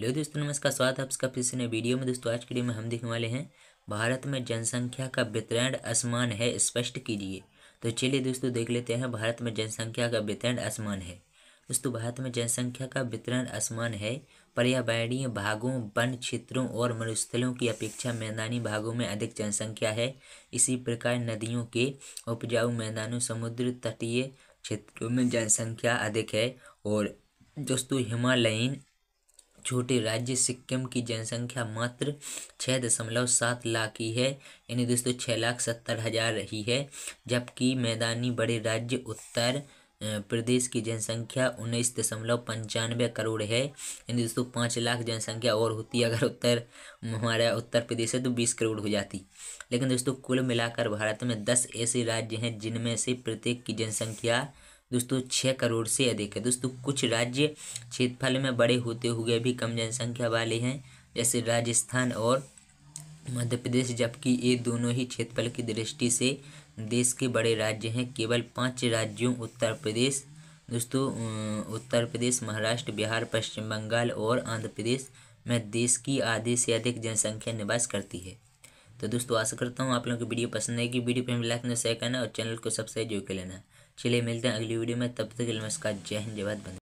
hello दोस्तों नमस्कार स्वागत है आपका फिर से नए वीडियो में दोस्तों आज के वीडियो में हम देखने वाले हैं भारत में जनसंख्या का वितरण असमान है स्पष्ट कीजिए तो चलिए दोस्तों देख लेते हैं भारत में जनसंख्या का वितरण असमान है दोस्तों भारत में जनसंख्या का वितरण असमान है पर्यावरणीय भागों वन क्षेत्रों और मरुस्थलों की अपेक्षा मैदानी भागों में अधिक जनसंख्या है इसी प्रकार नदियों के उपजाऊ मैदानों समुद्र तटीय क्षेत्रों में जनसंख्या अधिक है और दोस्तों हिमालयीन छोटे राज्य सिक्किम की जनसंख्या मात्र छः दशमलव सात लाख ही है यानी दोस्तों छः लाख सत्तर हज़ार रही है जबकि मैदानी बड़े राज्य उत्तर प्रदेश की जनसंख्या उन्नीस दशमलव पंचानवे करोड़ है यानी दोस्तों पाँच लाख जनसंख्या और होती है अगर उत्तर हमारा उत्तर प्रदेश है तो बीस करोड़ हो जाती लेकिन दोस्तों कुल मिलाकर भारत में दस ऐसे राज्य हैं जिनमें से प्रत्येक की जनसंख्या दोस्तों छः करोड़ से अधिक है दोस्तों कुछ राज्य क्षेत्रफल में बड़े होते हुए भी कम जनसंख्या वाले हैं जैसे राजस्थान और मध्य प्रदेश जबकि ये दोनों ही क्षेत्रफल की दृष्टि से देश के बड़े राज्य हैं केवल पांच राज्यों उत्तर प्रदेश दोस्तों उत्तर प्रदेश महाराष्ट्र बिहार पश्चिम बंगाल और आंध्र प्रदेश में देश की आधे से अधिक जनसंख्या निवास करती है तो दोस्तों आशा करता हूँ आप लोगों को वीडियो पसंद आएगी वीडियो पर हमें लाइक ना शेयर करना और चैनल को सब्सक्राइब जो कर लेना चलिए मिलते हैं अगली वीडियो में तब तक नमस्कार जय हिंद जय भारत